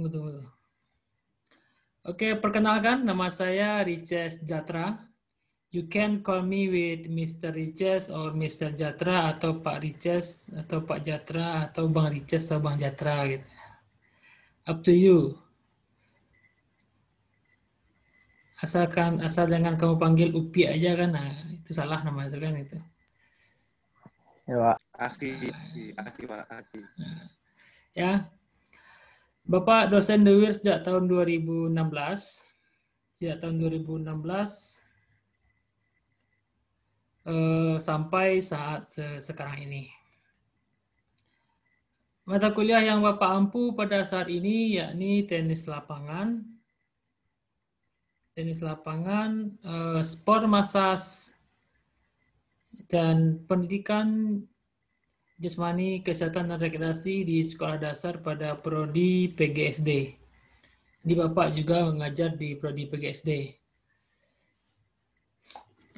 Tunggu, tunggu. Oke, perkenalkan nama saya Riches Jatra. You can call me with Mr. Riches or Mr. Jatra atau Pak Riches atau Pak Jatra atau Bang Riches atau Bang Jatra gitu. Up to you. Asalkan asal jangan kamu panggil Upi aja kan, nah, itu salah nama itu kan itu. Ya, Pak. Aki, Aki, Pak, Aki. Ya, Bapak dosen Dewi sejak tahun 2016. Sejak tahun 2016 eh, sampai saat se sekarang ini. Mata kuliah yang Bapak ampu pada saat ini yakni tenis lapangan, tenis lapangan, eh, sport massage, dan pendidikan Jasmani, Kesehatan dan Rekreasi di Sekolah Dasar pada Prodi PGSD. Di Bapak juga mengajar di Prodi PGSD.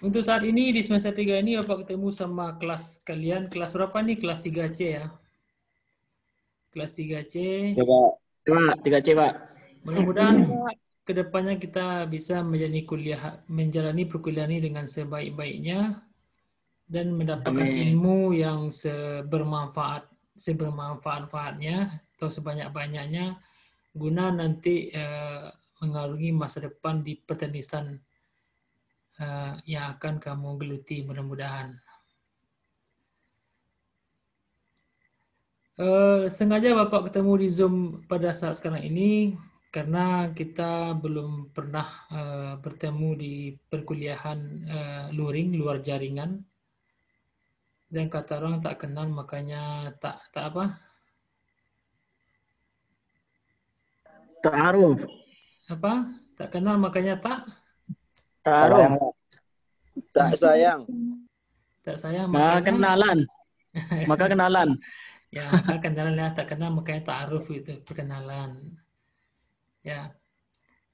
Untuk saat ini di semester 3 ini Bapak ketemu sama kelas kalian. Kelas berapa nih? Kelas 3C ya? Kelas 3C. Ya Pak. 3C Pak. Mudah-mudahan kedepannya kita bisa menjadi kuliah, menjalani perkuliahan ini dengan sebaik-baiknya dan mendapatkan Amin. ilmu yang sebermanfaat sebermanfaat-manfaatnya atau sebanyak-banyaknya guna nanti uh, mengarungi masa depan di pertenisan uh, eh, yang akan kamu geluti mudah-mudahan. Uh, sengaja Bapak ketemu di Zoom pada saat sekarang ini karena kita belum pernah uh, bertemu di perkuliahan uh, luring luar jaringan dan kata orang tak kenal makanya tak tak apa? Ta'aruf. Apa? Tak kenal makanya tak? Ta'aruf. Tak sayang. Tak sayang makanya. Maka kenalan. Maka kenalan. ya, maka kenalan ya. Tak kenal makanya ta'aruf itu perkenalan. Ya.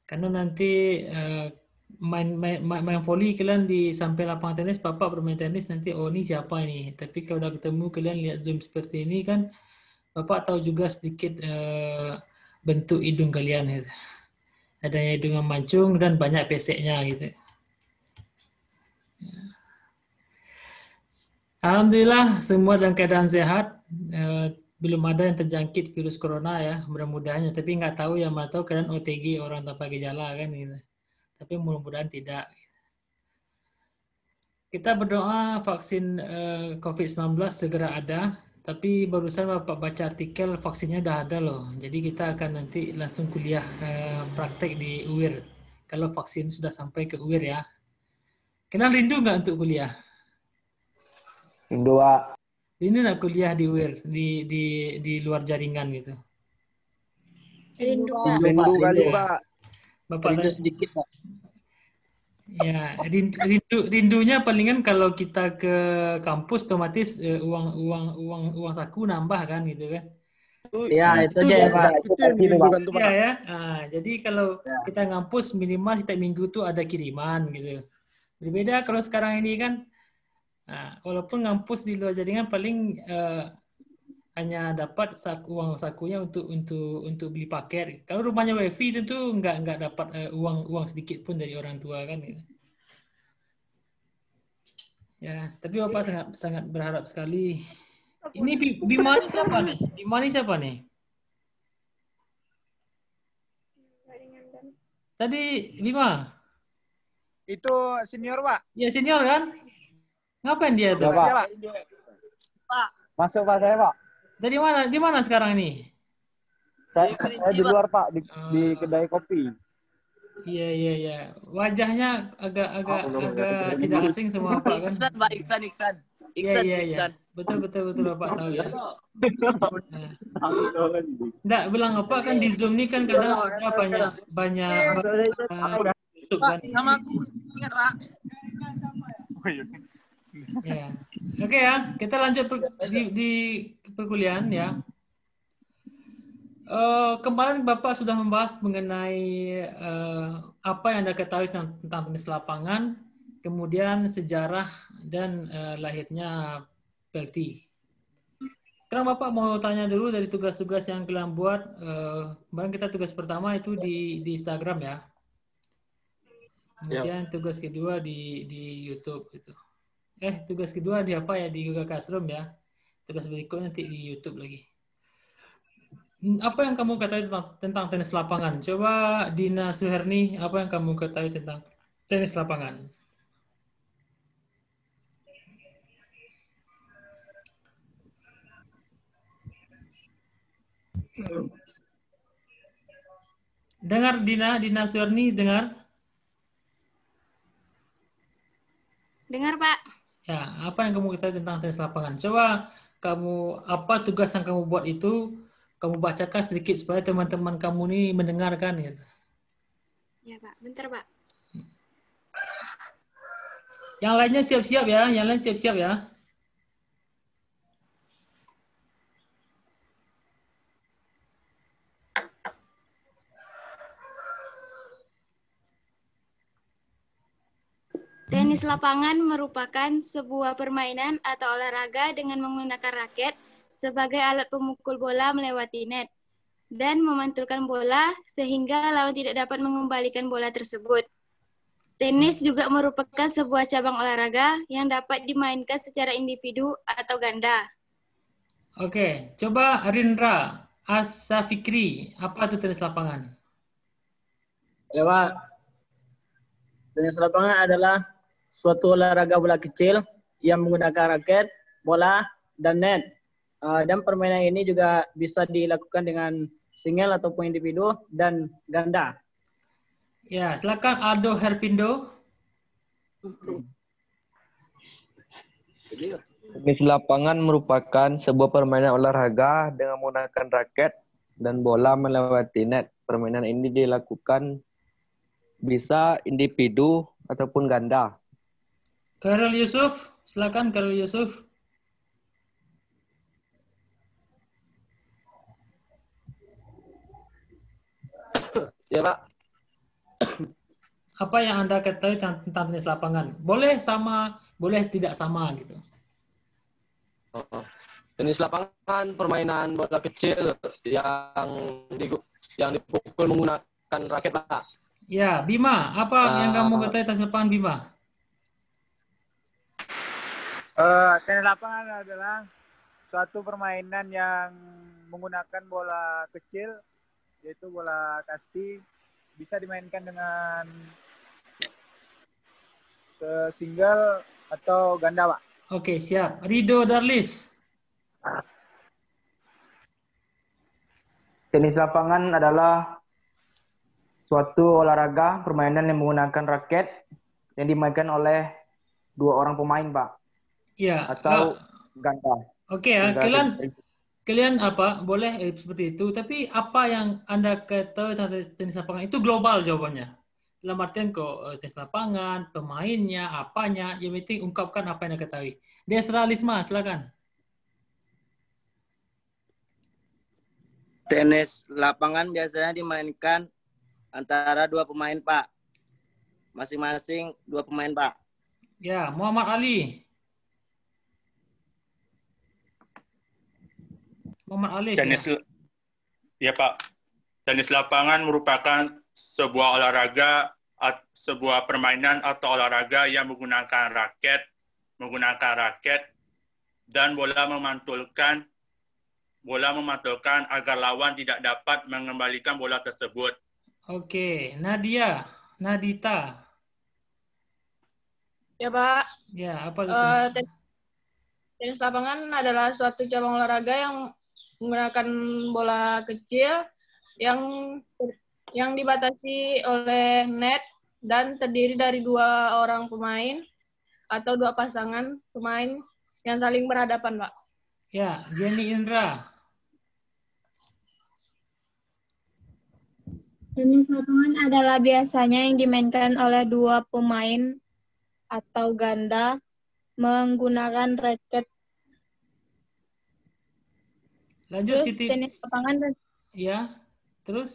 Karena nanti uh, main main main volley kalian di sampai lapangan tenis papa bermain tenis nanti oh ini siapa ini tapi kalau udah ketemu kalian lihat zoom seperti ini kan papa tahu juga sedikit uh, bentuk hidung kalian gitu. adanya hidung yang mancung dan banyak peseknya gitu ya. Alhamdulillah semua dalam keadaan sehat uh, belum ada yang terjangkit virus corona ya mudah mudahnya tapi nggak tahu yang mana tahu kalian OTG orang tanpa gejala kan gitu tapi mudah-mudahan tidak. Kita berdoa vaksin eh, COVID-19 segera ada, tapi barusan Bapak baca artikel vaksinnya sudah ada loh. Jadi kita akan nanti langsung kuliah eh, praktek di UIR. Kalau vaksin sudah sampai ke UIR ya. Kenal rindu nggak untuk kuliah? Rindu, Pak. Rindu nggak kuliah di UIR, di, di, di luar jaringan gitu? Rindu, Rindu, Pak. Rindu, Pak. Bapak rindu sedikit Pak. Ya, rindu, rindunya palingan kalau kita ke kampus otomatis uh, uang uang uang uang saku nambah kan gitu kan. Ya, nah, itu, aja iya, ya, Pak. ya, ya. Nah, jadi kalau ya. kita ngampus minimal setiap minggu tuh ada kiriman gitu. Berbeda kalau sekarang ini kan, nah, walaupun ngampus di luar jaringan paling uh, hanya dapat saku, uang sakunya untuk untuk untuk beli paket. Kalau rumahnya wifi tentu nggak nggak dapat uh, uang uang sedikit pun dari orang tua kan. Gitu. Ya, tapi bapak sangat sangat berharap sekali. Ini Bima ini siapa nih? Bima ini siapa nih? Tadi Bima. Itu senior pak? ya senior kan? Ngapain dia tuh? pak. Masuk pak saya pak. Dari mana? Di mana sekarang ini? Saya, di, di luar Pak, di, uh, di kedai kopi. Iya iya iya. Wajahnya agak agak oh, agak tidak asing semua Pak kan. Iksan Pak Iksan Iksan. Iya, Iksan iya, iya, Iksan. Iya. Betul betul betul Bapak tahu ya. Enggak bilang apa kan di Zoom ini kan kadang ada banyak banyak uh, Pak, kan? sama aku ingat Pak. Oh, iya. Oke okay, ya, kita lanjut di, di perkuliahan ya. Uh, kemarin Bapak sudah membahas mengenai uh, apa yang Anda ketahui tentang, tentang tenis lapangan, kemudian sejarah dan uh, lahirnya Pelti. Sekarang Bapak mau tanya dulu dari tugas-tugas yang kalian buat. Uh, kemarin kita tugas pertama itu di, di Instagram ya. Kemudian yep. Ya. tugas kedua di di YouTube gitu Eh, tugas kedua di apa ya? Di Google Classroom ya tugas berikut nanti di YouTube lagi. Hmm, apa yang kamu katakan tentang, tentang tenis lapangan? Coba Dina Suherni, apa yang kamu katakan tentang tenis lapangan? Dengar Dina, Dina Suherni, dengar. Dengar Pak. Ya, apa yang kamu katakan tentang tenis lapangan? Coba kamu apa tugas yang kamu buat itu kamu bacakan sedikit supaya teman-teman kamu ini mendengarkan gitu. Ya pak, bentar pak. Yang lainnya siap-siap ya, yang lain siap-siap ya. Tenis lapangan merupakan sebuah permainan atau olahraga dengan menggunakan raket sebagai alat pemukul bola melewati net dan memantulkan bola sehingga lawan tidak dapat mengembalikan bola tersebut. Tenis juga merupakan sebuah cabang olahraga yang dapat dimainkan secara individu atau ganda. Oke, coba Rindra Asa apa itu tenis lapangan? Ya, Pak. Tenis lapangan adalah suatu olahraga bola kecil yang menggunakan raket, bola, dan net. Eh, dan permainan ini juga bisa dilakukan dengan single ataupun individu dan ganda. Ya, silakan Aldo Herpindo. Tenis lapangan merupakan sebuah permainan olahraga dengan menggunakan raket dan bola melewati net. Permainan ini dilakukan bisa individu ataupun ganda. Karel Yusuf, silakan Karel Yusuf. Ya Pak. Apa yang Anda ketahui tentang tenis lapangan? Boleh sama, boleh tidak sama gitu. Oh, tenis lapangan permainan bola kecil yang di, yang dipukul menggunakan raket Pak. Ya, Bima, apa uh, yang ah, kamu ketahui tentang lapangan Bima? Uh, eh, tenis lapangan adalah suatu permainan yang menggunakan bola kecil, yaitu bola kasti, bisa dimainkan dengan single atau ganda, Pak. Oke, okay, siap. Rido Darlis. Tenis lapangan adalah suatu olahraga permainan yang menggunakan raket yang dimainkan oleh dua orang pemain, Pak ya atau uh, ganda oke okay, ya kalian kalian apa boleh eh, seperti itu tapi apa yang anda ketahui tentang tenis lapangan itu global jawabannya dalam artian kok eh, tenis lapangan pemainnya apanya yang penting ungkapkan apa yang anda ketahui Desra Lisma silakan tenis lapangan biasanya dimainkan antara dua pemain pak masing-masing dua pemain pak ya Muhammad Ali Muhammad Alif. Ya? Tenis ya. ya Pak. Tenis lapangan merupakan sebuah olahraga sebuah permainan atau olahraga yang menggunakan raket, menggunakan raket dan bola memantulkan bola memantulkan agar lawan tidak dapat mengembalikan bola tersebut. Oke, Nadia, Nadita. Ya, Pak. Ya, apa itu? Uh, tenis lapangan adalah suatu cabang olahraga yang menggunakan bola kecil yang yang dibatasi oleh net dan terdiri dari dua orang pemain atau dua pasangan pemain yang saling berhadapan, Pak. Ya, Jenny Indra. Jenny Satuan adalah biasanya yang dimainkan oleh dua pemain atau ganda menggunakan raket Lanjut terus Siti. tenis lapangan. Ya. Terus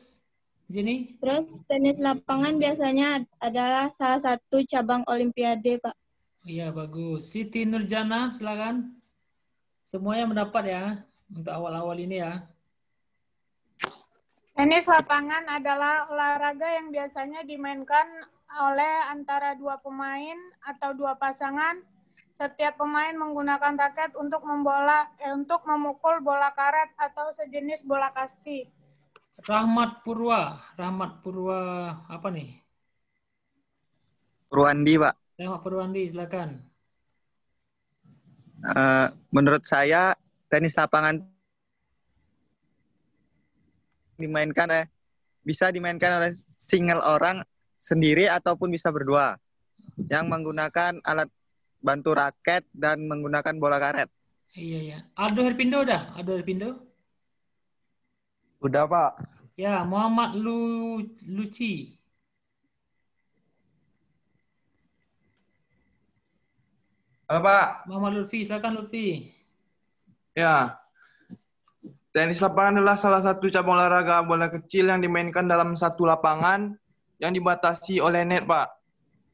sini. Terus tenis lapangan biasanya adalah salah satu cabang olimpiade, Pak. Iya, bagus. Siti Nurjana, silakan. Semuanya mendapat ya untuk awal-awal ini ya. Tenis lapangan adalah olahraga yang biasanya dimainkan oleh antara dua pemain atau dua pasangan setiap pemain menggunakan raket untuk membola eh, untuk memukul bola karet atau sejenis bola kasti. Rahmat Purwa, Rahmat Purwa apa nih? Purwandi, Pak. Rahmat Purwandi, silakan. Uh, menurut saya tenis lapangan dimainkan eh bisa dimainkan oleh single orang sendiri ataupun bisa berdua yang menggunakan alat bantu raket dan menggunakan bola karet. Iya ya. Aldo Herpindo udah? Aldo Herpindo? Udah Pak. Ya Muhammad Lu Luci. Halo Pak. Muhammad Lutfi, silakan Lutfi. Ya. Tenis lapangan adalah salah satu cabang olahraga bola kecil yang dimainkan dalam satu lapangan yang dibatasi oleh net, Pak.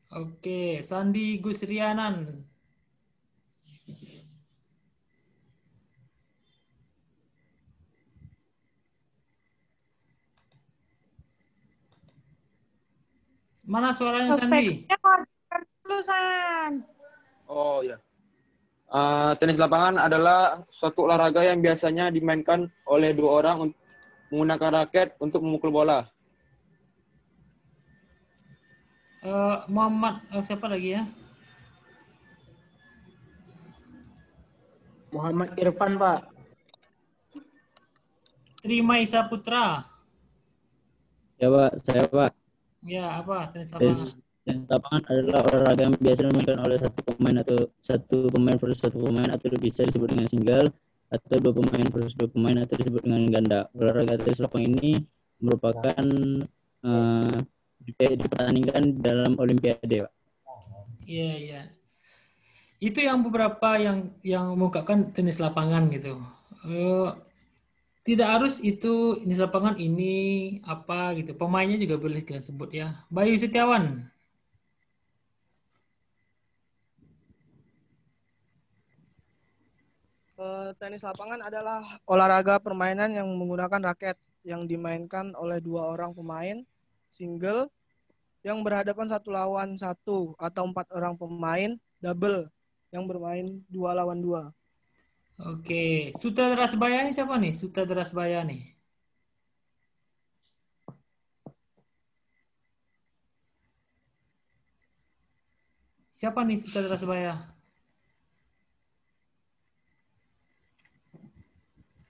Oke, Sandi Gusrianan. Mana suaranya Sandi? San. Oh ya. Uh, tenis lapangan adalah suatu olahraga yang biasanya dimainkan oleh dua orang menggunakan raket untuk memukul bola. Eh, Muhammad uh, siapa lagi ya? Muhammad Irfan, Pak. Terima Isa Putra. Ya, Pak. Saya, Pak. Ya, apa? Tenis lapangan. Tenis lapangan adalah olahraga yang biasa dimainkan oleh satu pemain atau satu pemain versus satu pemain atau bisa disebut dengan single atau dua pemain versus dua pemain atau disebut dengan ganda. Olahraga tenis lapangan ini merupakan uh, Eh, dipertandingkan dalam Olimpiade, Pak. Iya, iya. Itu yang beberapa yang yang mengungkapkan tenis lapangan gitu. Uh, tidak harus itu tenis lapangan ini apa gitu. Pemainnya juga boleh kita sebut ya. Bayu Setiawan. Eh, tenis lapangan adalah olahraga permainan yang menggunakan raket yang dimainkan oleh dua orang pemain single yang berhadapan satu lawan satu atau empat orang pemain double yang bermain dua lawan dua. Oke, Suta Sutradara bayani siapa nih? Suta Sutradara bayani? Siapa nih Sutradara Sebaya?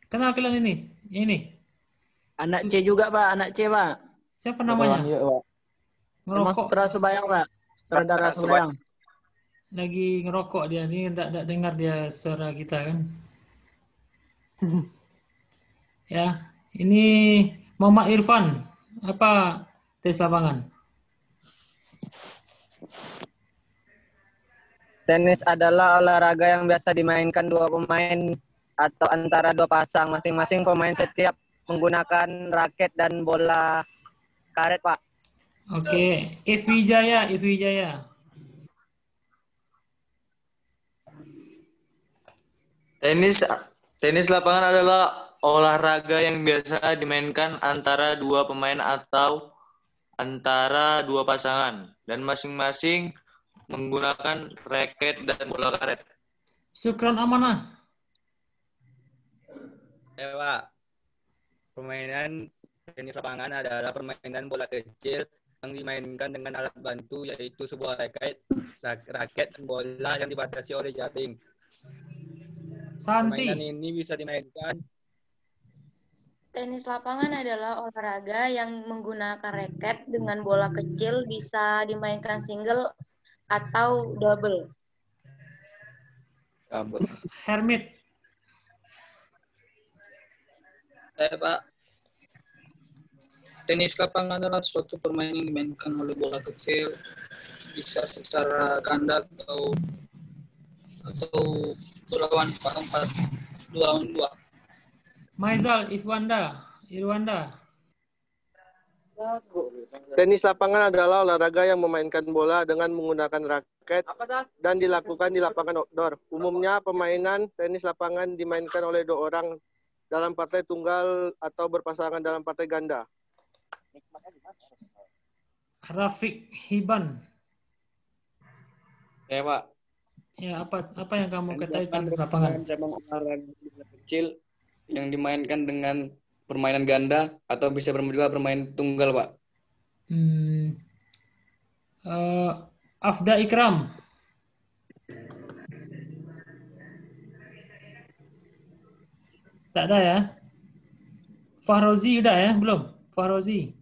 Kenal kalian ini? Ini. Anak C juga, Pak. Anak C, Pak. Siapa namanya? Pak ngerokok Emang Subayang pak sutradara Subayang lagi ngerokok dia ini tidak tidak dengar dia suara kita kan ya ini Muhammad Irfan apa tes lapangan Tenis adalah olahraga yang biasa dimainkan dua pemain atau antara dua pasang. Masing-masing pemain setiap menggunakan raket dan bola karet, Pak. Oke, okay. If Jaya, If Jaya. Tenis tenis lapangan adalah olahraga yang biasa dimainkan antara dua pemain atau antara dua pasangan dan masing-masing menggunakan raket dan bola karet. Sukron amanah. Ewa. Permainan tenis lapangan adalah permainan bola kecil yang dimainkan dengan alat bantu yaitu sebuah raket, raket dan bola yang dibatasi oleh jaring. Santi. Permainan ini bisa dimainkan. Tenis lapangan adalah olahraga yang menggunakan raket dengan bola kecil bisa dimainkan single atau double. Double. Hermit. Eh Pak Tenis lapangan adalah suatu permainan yang dimainkan oleh bola kecil, bisa secara ganda atau atau lawan empat dua lawan dua. Maizal, Irwanda, Irwanda. Tenis lapangan adalah olahraga yang memainkan bola dengan menggunakan raket dan dilakukan di lapangan outdoor. Umumnya pemainan tenis lapangan dimainkan oleh dua orang dalam partai tunggal atau berpasangan dalam partai ganda nikmatnya Rafiq Hiban. Ya Pak. Ya apa apa yang kamu katakan di lapangan? Cabang olahraga kecil yang dimainkan dengan permainan ganda atau bisa juga bermain tunggal Pak. Hmm. Uh, Afda Ikram. Tak ada ya? Fahrozi udah ya? Belum? Fahrozi.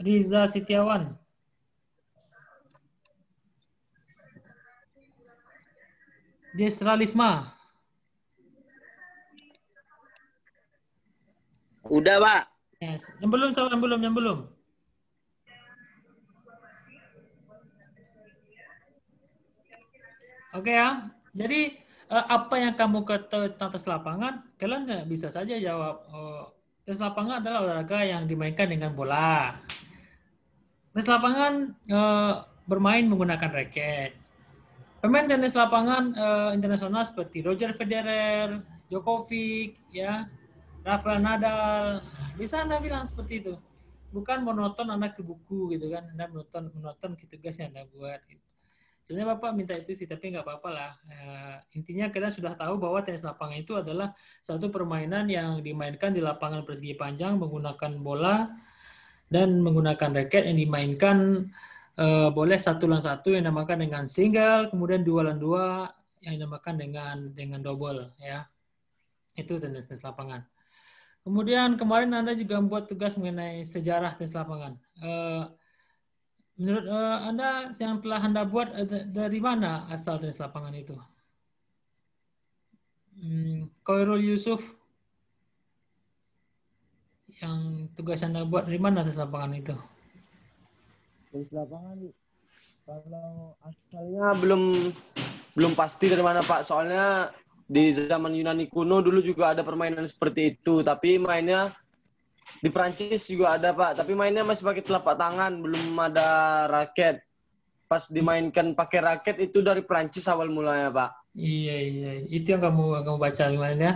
Riza Sitiawan. Desra Lisma. Udah, Pak. Yes. Yang belum, sama yang belum, yang belum. Oke okay, ya. Jadi eh, apa yang kamu kata tentang tes lapangan, kalian bisa saja jawab. Oh, tes lapangan adalah olahraga yang dimainkan dengan bola. Tenis lapangan e, bermain menggunakan raket. Pemain tenis lapangan e, internasional seperti Roger Federer, Djokovic, ya, Rafael Nadal, bisa nah, Anda bilang seperti itu. Bukan monoton anak ke buku gitu kan, Anda monoton, menonton tugas gitu yang Anda buat. Gitu. Sebenarnya Bapak minta itu sih, tapi nggak apa-apa lah. E, intinya kita sudah tahu bahwa tenis lapangan itu adalah satu permainan yang dimainkan di lapangan persegi panjang menggunakan bola dan menggunakan raket yang dimainkan uh, boleh satu lawan satu yang dinamakan dengan single, kemudian dua lawan dua yang dinamakan dengan dengan double ya. Itu tenis-tenis lapangan. Kemudian kemarin Anda juga membuat tugas mengenai sejarah tenis lapangan. Uh, menurut uh, Anda yang telah Anda buat uh, dari mana asal tenis lapangan itu? Hmm, Koirul Yusuf yang tugas Anda buat dari mana atas lapangan itu? Dari lapangan kalau asalnya belum belum pasti dari mana Pak. Soalnya di zaman Yunani kuno dulu juga ada permainan seperti itu, tapi mainnya di Prancis juga ada Pak, tapi mainnya masih pakai telapak tangan, belum ada raket. Pas dimainkan pakai raket itu dari Prancis awal mulanya Pak. Iya iya, itu yang kamu kamu baca gimana ya?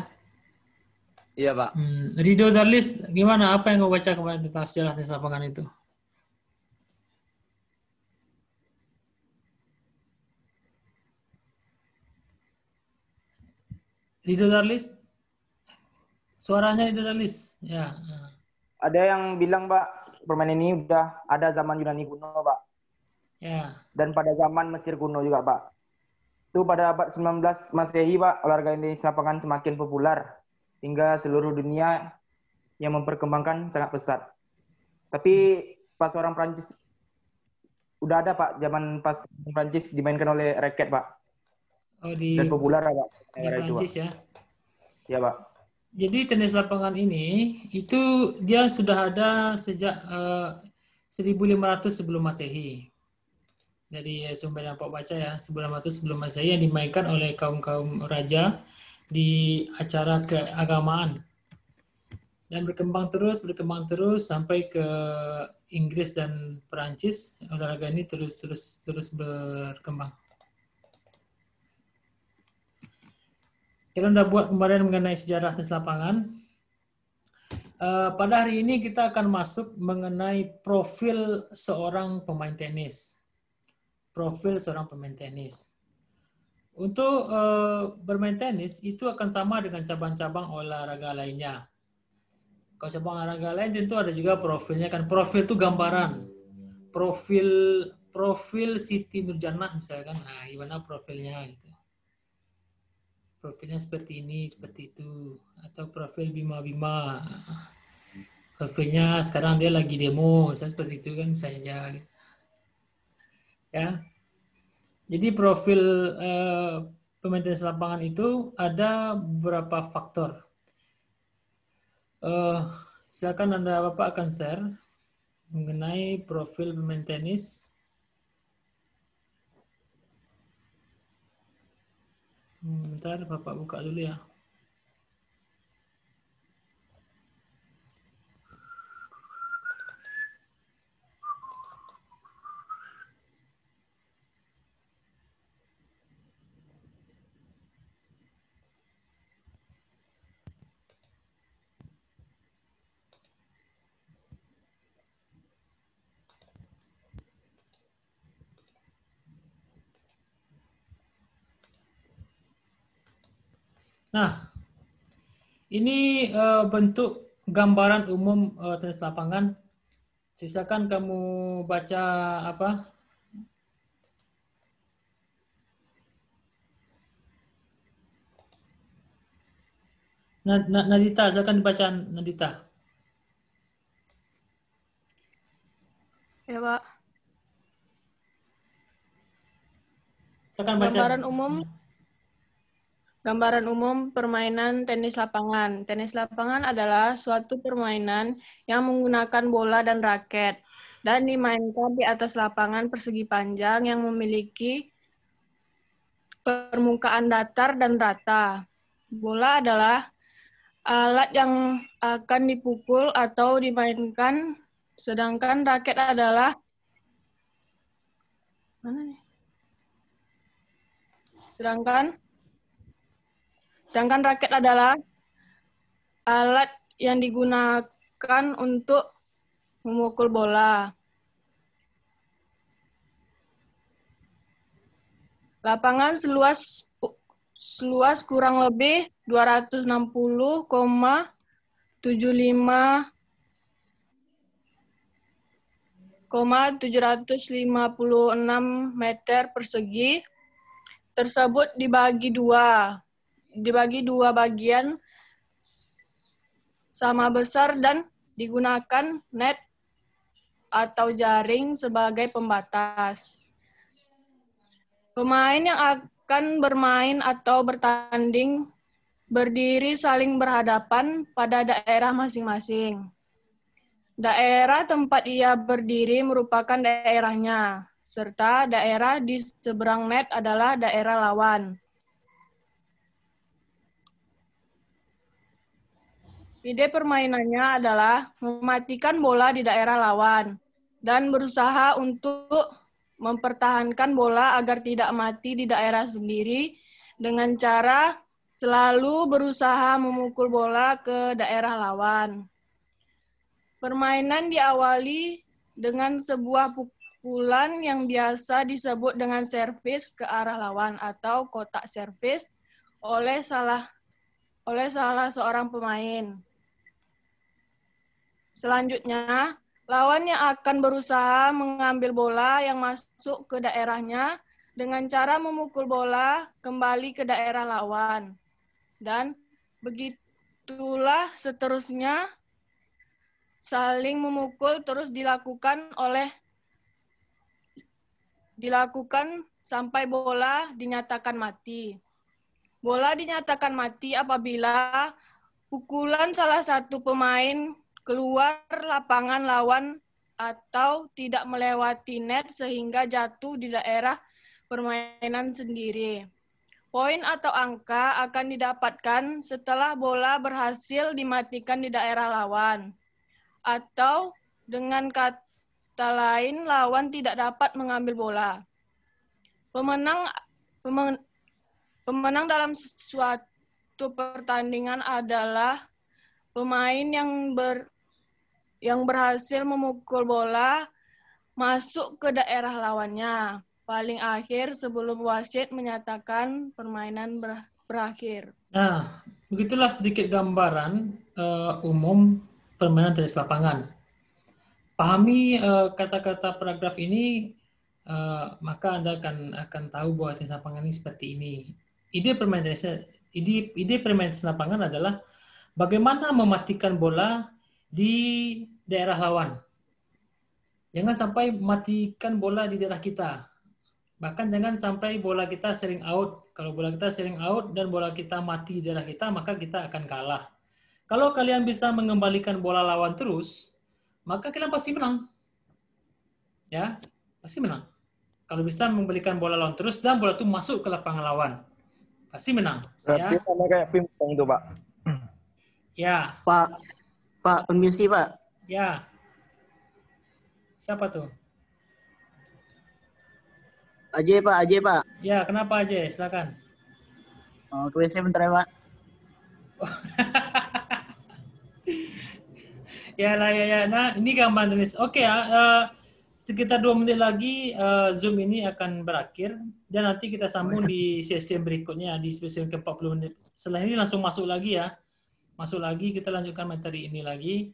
Iya pak. Hmm, Ridho Darlis, gimana? Apa yang kau baca kemarin tentang sejarah tenis lapangan itu? Ridho Darlis, suaranya Ridho Darlis. Ya, ya. Ada yang bilang pak, permainan ini udah ada zaman Yunani kuno pak. Ya. Dan pada zaman Mesir kuno juga pak. Itu pada abad 19 Masehi pak, olahraga ini lapangan semakin populer hingga seluruh dunia yang memperkembangkan sangat pesat. Tapi pas orang Prancis udah ada Pak zaman pas Prancis dimainkan oleh raket Pak. Oh di dan populer Pak. Di Prancis ya. Ya Pak. Jadi tenis lapangan ini itu dia sudah ada sejak uh, eh, 1500 sebelum Masehi. Dari sumber yang Pak baca ya, 1500 sebelum Masehi yang dimainkan oleh kaum-kaum raja di acara keagamaan dan berkembang terus berkembang terus sampai ke Inggris dan Perancis olahraga ini terus terus terus berkembang. Kita sudah buat kemarin mengenai sejarah tenis lapangan. Eh, pada hari ini kita akan masuk mengenai profil seorang pemain tenis. Profil seorang pemain tenis. Untuk uh, bermain tenis itu akan sama dengan cabang-cabang olahraga lainnya. Kalau cabang olahraga lain tentu ada juga profilnya kan. Profil itu gambaran. Profil profil Siti misalnya kan. Nah, gimana profilnya gitu. Profilnya seperti ini, seperti itu. Atau profil Bima Bima. Profilnya sekarang dia lagi demo, misalnya seperti itu kan misalnya. Ya, jadi profil eh, pemain tenis lapangan itu ada beberapa faktor. Eh, silakan Anda Bapak akan share mengenai profil pemain tenis. Hmm, bentar, Bapak buka dulu ya. Nah, ini uh, bentuk gambaran umum uh, tenis lapangan. Sisakan kamu baca apa? Nadita, silakan dibaca Nadita. Ya, Pak. Gambaran umum Gambaran umum permainan tenis lapangan. Tenis lapangan adalah suatu permainan yang menggunakan bola dan raket dan dimainkan di atas lapangan persegi panjang yang memiliki permukaan datar dan rata. Bola adalah alat yang akan dipukul atau dimainkan, sedangkan raket adalah mana nih? Sedangkan Sedangkan raket adalah alat yang digunakan untuk memukul bola. Lapangan seluas seluas kurang lebih 260,75,756 meter persegi tersebut dibagi dua dibagi dua bagian sama besar dan digunakan net atau jaring sebagai pembatas. Pemain yang akan bermain atau bertanding berdiri saling berhadapan pada daerah masing-masing. Daerah tempat ia berdiri merupakan daerahnya, serta daerah di seberang net adalah daerah lawan. Ide permainannya adalah mematikan bola di daerah lawan dan berusaha untuk mempertahankan bola agar tidak mati di daerah sendiri dengan cara selalu berusaha memukul bola ke daerah lawan. Permainan diawali dengan sebuah pukulan yang biasa disebut dengan servis ke arah lawan atau kotak servis oleh salah oleh salah seorang pemain. Selanjutnya, lawannya akan berusaha mengambil bola yang masuk ke daerahnya dengan cara memukul bola kembali ke daerah lawan. Dan begitulah seterusnya saling memukul terus dilakukan oleh dilakukan sampai bola dinyatakan mati. Bola dinyatakan mati apabila pukulan salah satu pemain keluar lapangan lawan atau tidak melewati net sehingga jatuh di daerah permainan sendiri. Poin atau angka akan didapatkan setelah bola berhasil dimatikan di daerah lawan. Atau dengan kata lain, lawan tidak dapat mengambil bola. Pemenang pemenang dalam suatu pertandingan adalah pemain yang ber, yang berhasil memukul bola masuk ke daerah lawannya paling akhir sebelum wasit menyatakan permainan ber berakhir. Nah, begitulah sedikit gambaran uh, umum permainan tenis lapangan. Pahami eh, kata-kata uh, paragraf ini, uh, maka Anda akan akan tahu bahwa tenis lapangan ini seperti ini. Ide permainan tenis, ide, ide permainan tenis lapangan adalah bagaimana mematikan bola di daerah lawan. Jangan sampai matikan bola di daerah kita. Bahkan jangan sampai bola kita sering out. Kalau bola kita sering out dan bola kita mati di daerah kita, maka kita akan kalah. Kalau kalian bisa mengembalikan bola lawan terus, maka kalian pasti menang. Ya, pasti menang. Kalau bisa mengembalikan bola lawan terus dan bola itu masuk ke lapangan lawan, pasti menang. Berarti ya. sama kayak pingpong itu, Pak. Ya. Pak, Pak, permisi Pak. Ya. Siapa tuh? Aje Pak, Aje Pak. Ya, kenapa Aje? Silakan. Oh, ke WC bentar ya Pak. ya lah ya ya. Nah, ini gambar tulis. Oke ya. Uh, sekitar dua menit lagi uh, Zoom ini akan berakhir dan nanti kita sambung di sesi berikutnya di sesi ke-40 menit. Setelah ini langsung masuk lagi ya masuk lagi kita lanjutkan materi ini lagi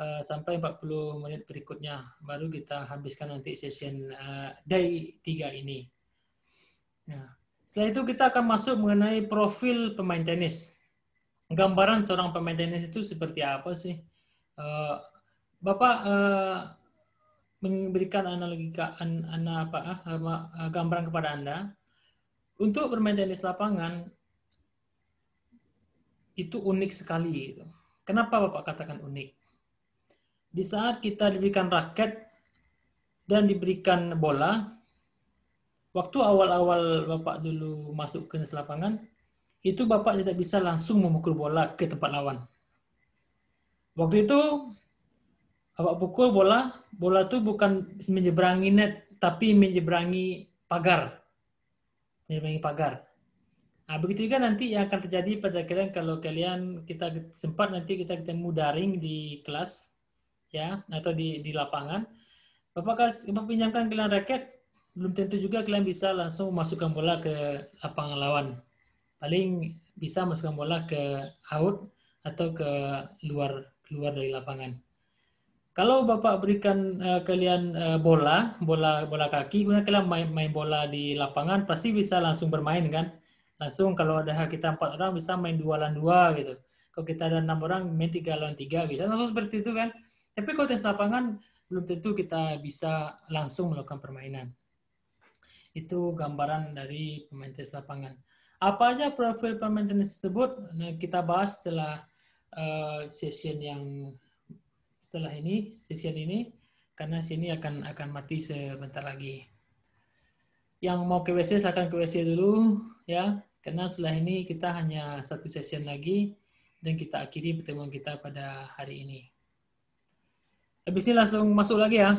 uh, sampai 40 menit berikutnya baru kita habiskan nanti session uh, day 3 ini. Nah, setelah itu kita akan masuk mengenai profil pemain tenis. Gambaran seorang pemain tenis itu seperti apa sih? Uh, Bapak uh, memberikan ke an, an, apa, uh, gambaran kepada Anda. Untuk bermain tenis lapangan, itu unik sekali. Gitu. Kenapa Bapak katakan unik? Di saat kita diberikan raket dan diberikan bola, waktu awal-awal Bapak dulu masuk ke lapangan, itu Bapak tidak bisa langsung memukul bola ke tempat lawan. Waktu itu, Bapak pukul bola, bola itu bukan menyeberangi net, tapi menyeberangi pagar. Menyeberangi pagar. Nah, begitu juga nanti yang akan terjadi pada kalian kalau kalian kita sempat nanti kita ketemu daring di kelas ya atau di di lapangan. Bapak pinjamkan kalian raket, belum tentu juga kalian bisa langsung masukkan bola ke lapangan lawan. Paling bisa masukkan bola ke out atau ke luar keluar dari lapangan. Kalau Bapak berikan uh, kalian uh, bola, bola bola kaki, kemudian kalian main main bola di lapangan pasti bisa langsung bermain kan? langsung kalau ada kita empat orang bisa main dua lawan dua gitu kalau kita ada enam orang main tiga lawan tiga bisa langsung seperti itu kan tapi kalau tes lapangan belum tentu kita bisa langsung melakukan permainan itu gambaran dari pemain tes lapangan apa aja profil pemain tenis tersebut nah, kita bahas setelah uh, session yang setelah ini session ini karena sini akan akan mati sebentar lagi yang mau ke WC silahkan ke WC dulu ya karena setelah ini kita hanya satu sesi lagi dan kita akhiri pertemuan kita pada hari ini. Habis ini langsung masuk lagi ya.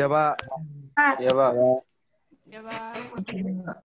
Ya, Pak. Ya, Pak. Ya, Pak.